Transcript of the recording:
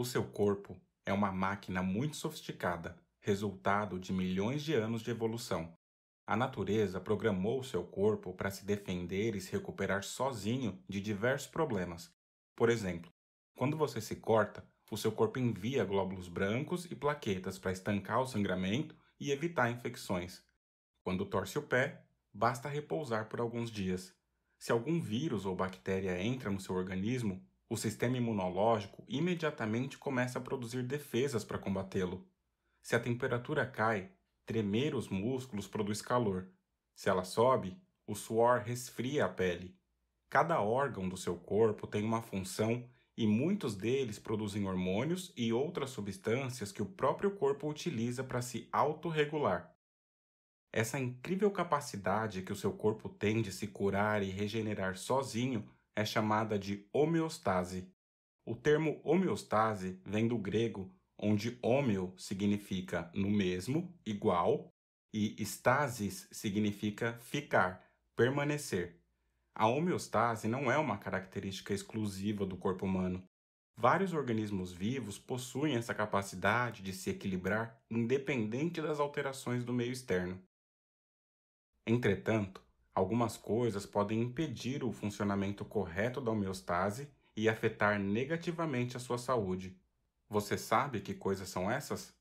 O seu corpo é uma máquina muito sofisticada, resultado de milhões de anos de evolução. A natureza programou o seu corpo para se defender e se recuperar sozinho de diversos problemas. Por exemplo, quando você se corta, o seu corpo envia glóbulos brancos e plaquetas para estancar o sangramento e evitar infecções. Quando torce o pé, basta repousar por alguns dias. Se algum vírus ou bactéria entra no seu organismo, o sistema imunológico imediatamente começa a produzir defesas para combatê-lo. Se a temperatura cai, tremer os músculos produz calor. Se ela sobe, o suor resfria a pele. Cada órgão do seu corpo tem uma função e muitos deles produzem hormônios e outras substâncias que o próprio corpo utiliza para se autorregular. Essa incrível capacidade que o seu corpo tem de se curar e regenerar sozinho é chamada de homeostase. O termo homeostase vem do grego, onde homeo significa no mesmo, igual, e estasis significa ficar, permanecer. A homeostase não é uma característica exclusiva do corpo humano. Vários organismos vivos possuem essa capacidade de se equilibrar independente das alterações do meio externo. Entretanto, Algumas coisas podem impedir o funcionamento correto da homeostase e afetar negativamente a sua saúde. Você sabe que coisas são essas?